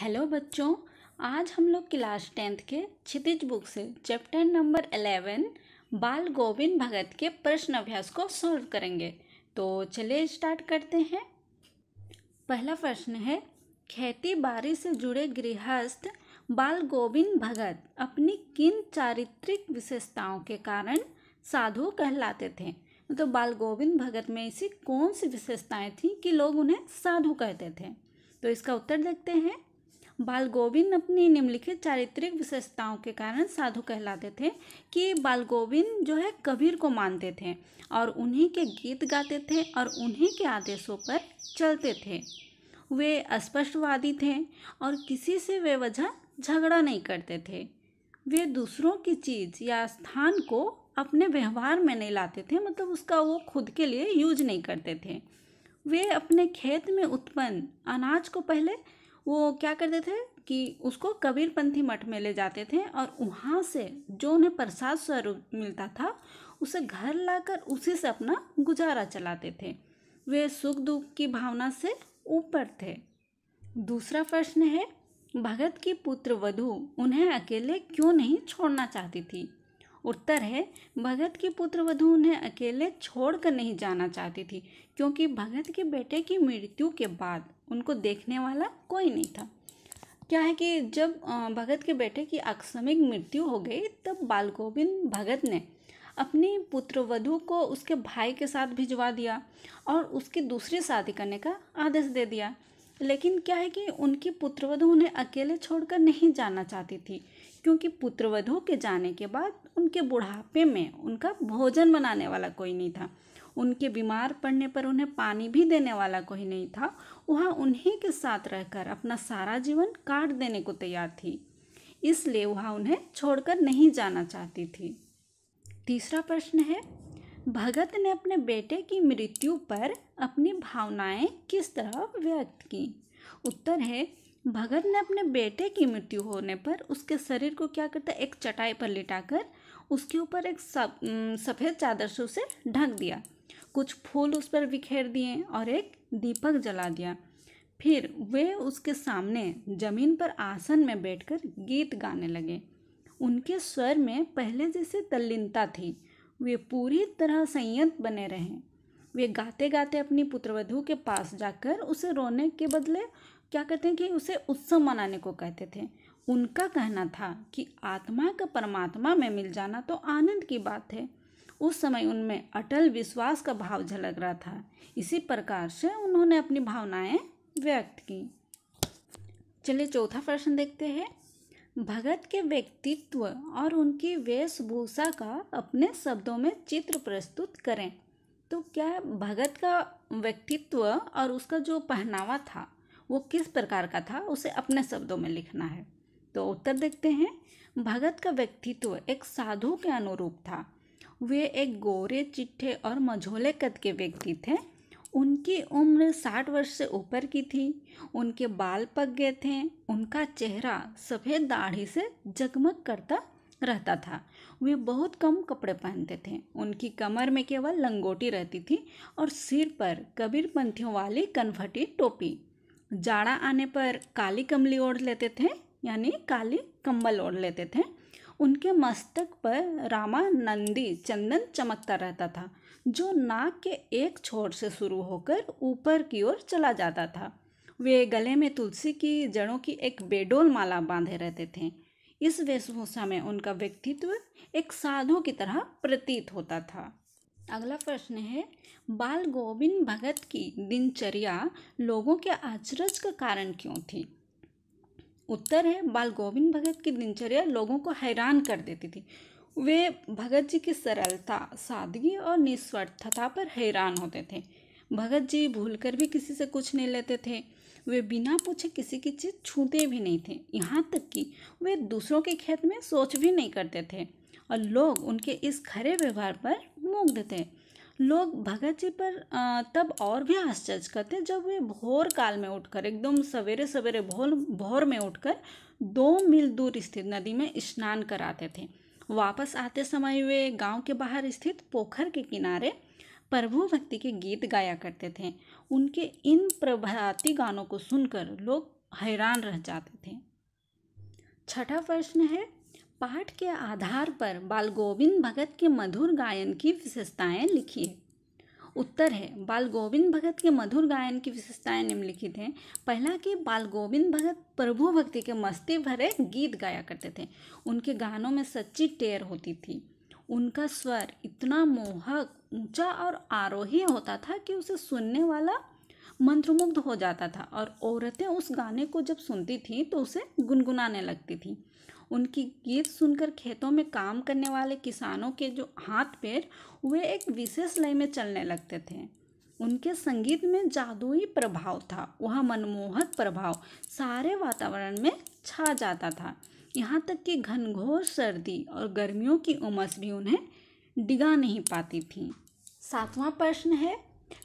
hello बच्चों आज हम लोग क्लास टेंथ के क्षितिज बुक से chapter number eleven Bal Govind भगत के प्रश्न अभ्यास को सॉल्व करेंगे तो चलिए स्टार्ट करते हैं पहला प्रश्न है खेती बाड़ी से जुड़े गृहस्थ बाल गोविंद भगत अपनी किन चारित्रिक विशेषताओं के कारण साधु कहलाते थे तो बाल गोविंद भगत में ऐसी कौन सी विशेषताएं थीं कि लोग उन्हें साधु कहते थे तो इसका उत्तर देखते हैं बाल गोविंद अपनी निम्नलिखित चारित्रिक विशेषताओं के कारण साधु कहलाते थे कि बाल गोविंद जो है कबीर को मानते थे और उन्हीं के गीत गाते थे और उन्हीं के आदेशों पर चलते थे वे स्पष्टवादी थे और किसी से वे वजह झगड़ा नहीं करते थे वे दूसरों की चीज़ या स्थान को अपने व्यवहार में नहीं लाते थे मतलब उसका वो खुद के लिए यूज नहीं करते थे वे अपने खेत में उत्पन्न अनाज को पहले वो क्या करते थे कि उसको कबीरपंथी मठ में ले जाते थे और वहाँ से जो उन्हें प्रसाद स्वरूप मिलता था उसे घर लाकर उसी से अपना गुजारा चलाते थे वे सुख दुख की भावना से ऊपर थे दूसरा प्रश्न है भगत की पुत्र वधु उन्हें अकेले क्यों नहीं छोड़ना चाहती थी उत्तर है भगत की पुत्र वधु उन्हें अकेले छोड़कर नहीं जाना चाहती थी क्योंकि भगत के बेटे की मृत्यु के बाद उनको देखने वाला कोई नहीं था क्या है कि जब भगत के बेटे की आकस्मिक मृत्यु हो गई तब बाल गोविंद भगत ने अपनी पुत्रवधु को उसके भाई के साथ भिजवा दिया और उसकी दूसरी शादी करने का आदेश दे दिया लेकिन क्या है कि उनकी पुत्रवधु उन्हें अकेले छोड़कर नहीं जाना चाहती थी क्योंकि पुत्रवधु के जाने के बाद उनके बुढ़ापे में उनका भोजन बनाने वाला कोई नहीं था उनके बीमार पड़ने पर उन्हें पानी भी देने वाला कोई नहीं था वह उन्हीं के साथ रहकर अपना सारा जीवन काट देने को तैयार थी इसलिए वह उन्हें छोड़कर नहीं जाना चाहती थी तीसरा प्रश्न है भगत ने अपने बेटे की मृत्यु पर अपनी भावनाएं किस तरह व्यक्त की उत्तर है भगत ने अपने बेटे की मृत्यु होने पर उसके शरीर को क्या करता एक चटाई पर लिटाकर उसके ऊपर एक सफ़ेद चादर से उसे ढक दिया कुछ फूल उस पर बिखेर दिए और एक दीपक जला दिया फिर वे उसके सामने जमीन पर आसन में बैठकर गीत गाने लगे उनके स्वर में पहले जैसे तल्लीनता थी वे पूरी तरह संयत बने रहे वे गाते गाते अपनी पुत्रवधु के पास जाकर उसे रोने के बदले क्या कहते हैं कि उसे उत्सव मनाने को कहते थे उनका कहना था कि आत्मा का परमात्मा में मिल जाना तो आनंद की बात है उस समय उनमें अटल विश्वास का भाव झलक रहा था इसी प्रकार से उन्होंने अपनी भावनाएं व्यक्त की चलिए चौथा प्रश्न देखते हैं भगत के व्यक्तित्व और उनकी वेशभूषा का अपने शब्दों में चित्र प्रस्तुत करें तो क्या भगत का व्यक्तित्व और उसका जो पहनावा था वो किस प्रकार का था उसे अपने शब्दों में लिखना है तो उत्तर देखते हैं भगत का व्यक्तित्व एक साधु के अनुरूप था वे एक गोरे चिट्ठे और मझोले कद के व्यक्ति थे उनकी उम्र साठ वर्ष से ऊपर की थी उनके बाल पक गए थे उनका चेहरा सफ़ेद दाढ़ी से जगमग करता रहता था वे बहुत कम कपड़े पहनते थे उनकी कमर में केवल लंगोटी रहती थी और सिर पर कबीर पंथियों वाली कनफटी टोपी जाड़ा आने पर काली कमली ओढ़ लेते थे यानी काली कंबल ओढ़ लेते थे उनके मस्तक पर रामानंदी चंदन चमकता रहता था जो नाक के एक छोर से शुरू होकर ऊपर की ओर चला जाता था वे गले में तुलसी की जड़ों की एक बेडोल माला बांधे रहते थे इस वेशभूषा में उनका व्यक्तित्व एक साधु की तरह प्रतीत होता था अगला प्रश्न है बाल गोविंद भगत की दिनचर्या लोगों के आचरज का कारण क्यों थी उत्तर है बाल गोविंद भगत की दिनचर्या लोगों को हैरान कर देती थी वे भगत जी की सरलता सादगी और निस्वार्थता पर हैरान होते थे भगत जी कर भी किसी से कुछ नहीं लेते थे वे बिना पूछे किसी की चीज़ छूते भी नहीं थे यहाँ तक कि वे दूसरों के खेत में सोच भी नहीं करते थे और लोग उनके इस खरे व्यवहार पर मुग्ध थे लोग भगत जी पर तब और भी आश्चर्य करते जब वे भोर काल में उठकर एकदम सवेरे सवेरे भोर भोर में उठकर दो मील दूर स्थित नदी में स्नान कराते थे वापस आते समय वे गांव के बाहर स्थित पोखर के किनारे प्रभु भक्ति के गीत गाया करते थे उनके इन प्रभाती गानों को सुनकर लोग हैरान रह जाते थे छठा प्रश्न है पाठ के आधार पर बाल गोविंद भगत के मधुर गायन की विशेषताएं लिखिए उत्तर है बाल गोविंद भगत के मधुर गायन की विशेषताएं निम्नलिखित हैं पहला कि बाल गोविंद भगत प्रभु भक्ति के मस्ती भरे गीत गाया करते थे उनके गानों में सच्ची टेर होती थी उनका स्वर इतना मोहक ऊंचा और आरोही होता था कि उसे सुनने वाला मंत्रमुग्ध हो जाता था और औरतें उस गाने को जब सुनती थीं तो उसे गुनगुनाने लगती थीं उनकी गीत सुनकर खेतों में काम करने वाले किसानों के जो हाथ पैर वे एक विशेष लय में चलने लगते थे उनके संगीत में जादुई प्रभाव था वह मनमोहक प्रभाव सारे वातावरण में छा जाता था यहाँ तक कि घनघोर सर्दी और गर्मियों की उमस भी उन्हें डिगा नहीं पाती थी सातवां प्रश्न है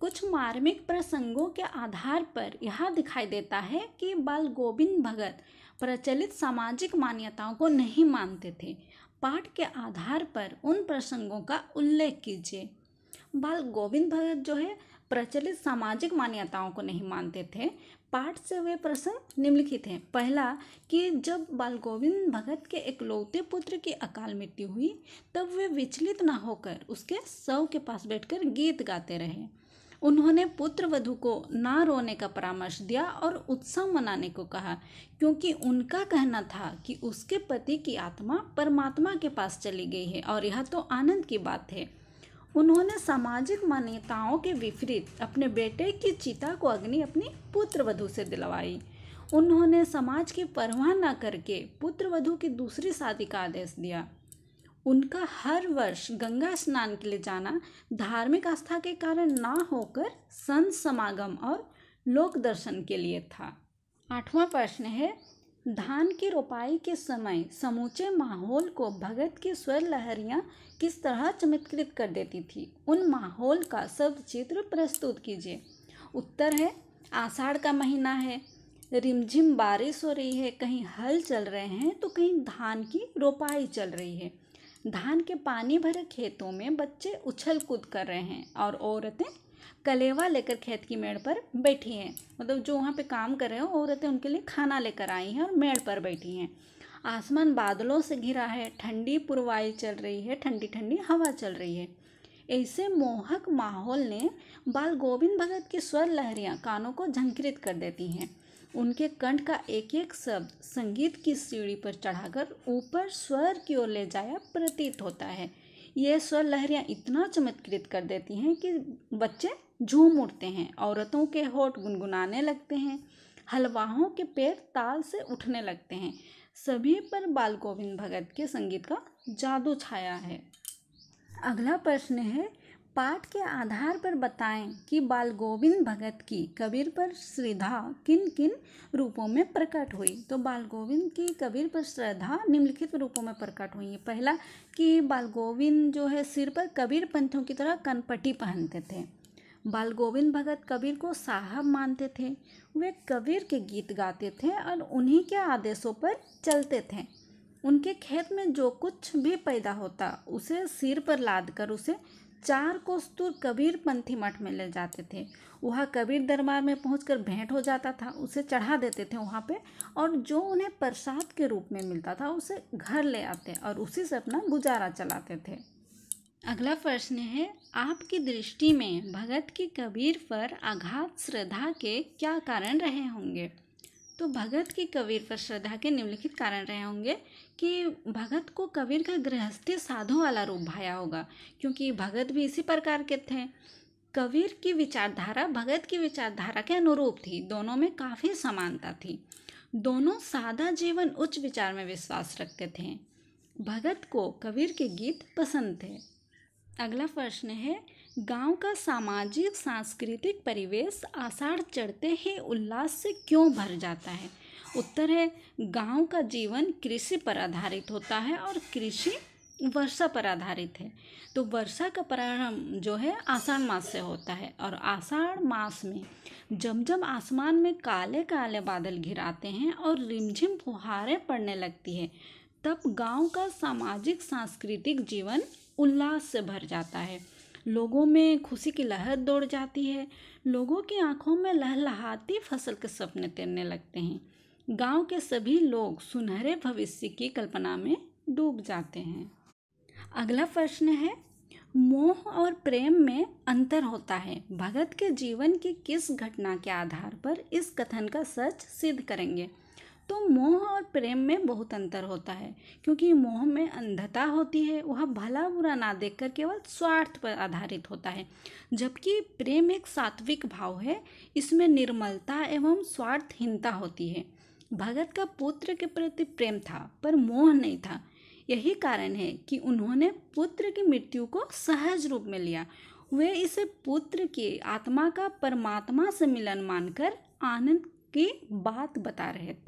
कुछ मार्मिक प्रसंगों के आधार पर यह दिखाई देता है कि बाल गोविंद भगत प्रचलित सामाजिक मान्यताओं को नहीं मानते थे पाठ के आधार पर उन प्रसंगों का उल्लेख कीजिए बाल गोविंद भगत जो है प्रचलित सामाजिक मान्यताओं को नहीं मानते थे पाठ से वे प्रसंग निम्नलिखित हैं पहला कि जब बाल गोविंद भगत के लौते पुत्र की अकाल मृत्यु हुई तब वे विचलित न होकर उसके शव के पास बैठकर गीत गाते रहे उन्होंने पुत्र वधु को ना रोने का परामर्श दिया और उत्सव मनाने को कहा क्योंकि उनका कहना था कि उसके पति की आत्मा परमात्मा के पास चली गई है और यह तो आनंद की बात है उन्होंने सामाजिक मान्यताओं के विपरीत अपने बेटे की चिता को अग्नि अपनी पुत्र वधु से दिलवाई उन्होंने समाज की परवाह न करके पुत्र वधु की दूसरी शादी का आदेश दिया उनका हर वर्ष गंगा स्नान के लिए जाना धार्मिक आस्था के कारण ना होकर संत समागम और लोक दर्शन के लिए था आठवां प्रश्न है धान की रोपाई के समय समूचे माहौल को भगत की स्वर लहरियाँ किस तरह चमत्कृत कर देती थी उन माहौल का सब चित्र प्रस्तुत कीजिए उत्तर है आषाढ़ का महीना है रिमझिम बारिश हो रही है कहीं हल चल रहे हैं तो कहीं धान की रोपाई चल रही है धान के पानी भरे खेतों में बच्चे उछल कूद कर रहे हैं और औरतें कलेवा लेकर खेत की मेड़ पर बैठी हैं मतलब जो वहाँ पे काम कर रहे हो औरतें उनके लिए खाना लेकर आई हैं और मेड़ पर बैठी हैं आसमान बादलों से घिरा है ठंडी पुरवाई चल रही है ठंडी ठंडी हवा चल रही है ऐसे मोहक माहौल ने बाल गोविंद भगत की स्वर लहरियाँ कानों को झंकृत कर देती हैं उनके कंठ का एक एक शब्द संगीत की सीढ़ी पर चढ़ाकर ऊपर स्वर की ओर ले जाया प्रतीत होता है ये स्वर लहरियाँ इतना चमत्कृत कर देती हैं कि बच्चे झूम उठते हैं औरतों के होठ गुनगुनाने लगते हैं हलवाहों के पैर ताल से उठने लगते हैं सभी पर बाल गोविंद भगत के संगीत का जादू छाया है अगला प्रश्न है पाठ के आधार पर बताएं कि बाल गोविंद भगत की कबीर पर श्रद्धा किन किन रूपों में प्रकट हुई तो बाल गोविंद की कबीर पर श्रद्धा निम्नलिखित रूपों में प्रकट हुई है पहला कि बाल गोविंद जो है सिर पर कबीर पंथों की तरह कनपट्टी पहनते थे बाल गोविंद भगत कबीर को साहब मानते थे वे कबीर के गीत गाते थे और उन्हीं के आदेशों पर चलते थे उनके खेत में जो कुछ भी पैदा होता उसे सिर पर लाद कर उसे चार कोस्तूर कबीर पंथी मठ में ले जाते थे वह कबीर दरबार में कर भेंट हो जाता था उसे चढ़ा देते थे वहाँ पे और जो उन्हें प्रसाद के रूप में मिलता था उसे घर ले आते और उसी से अपना गुजारा चलाते थे अगला प्रश्न है आपकी दृष्टि में भगत की कबीर पर आघात श्रद्धा के क्या कारण रहे होंगे तो भगत की कबीर पर श्रद्धा के निम्नलिखित कारण रहे होंगे कि भगत को कबीर का गृहस्थी साधु वाला रूप भाया होगा क्योंकि भगत भी इसी प्रकार के थे कबीर की विचारधारा भगत की विचारधारा के अनुरूप थी दोनों में काफ़ी समानता थी दोनों सादा जीवन उच्च विचार में विश्वास रखते थे भगत को कबीर के गीत पसंद थे अगला प्रश्न है गांव का सामाजिक सांस्कृतिक परिवेश आषाढ़ चढ़ते ही उल्लास से क्यों भर जाता है उत्तर है गांव का जीवन कृषि पर आधारित होता है और कृषि वर्षा पर आधारित है तो वर्षा का प्रारंभ जो है आषाढ़ मास से होता है और आषाढ़ मास में जब जब आसमान में काले काले बादल घिराते हैं और रिमझिम फुहारें पड़ने लगती है तब गांव का सामाजिक सांस्कृतिक जीवन उल्लास से भर जाता है लोगों में खुशी की लहर दौड़ जाती है लोगों की आंखों में लहलहाती फसल के सपने तैरने लगते हैं गांव के सभी लोग सुनहरे भविष्य की कल्पना में डूब जाते हैं अगला प्रश्न है मोह और प्रेम में अंतर होता है भगत के जीवन की किस घटना के आधार पर इस कथन का सच सिद्ध करेंगे तो मोह और प्रेम में बहुत अंतर होता है क्योंकि मोह में अंधता होती है वह भला बुरा ना देखकर केवल स्वार्थ पर आधारित होता है जबकि प्रेम एक सात्विक भाव है इसमें निर्मलता एवं स्वार्थहीनता होती है भगत का पुत्र के प्रति प्रेम था पर मोह नहीं था यही कारण है कि उन्होंने पुत्र की मृत्यु को सहज रूप में लिया वे इसे पुत्र के आत्मा का परमात्मा से मिलन मानकर आनंद की बात बता रहे थे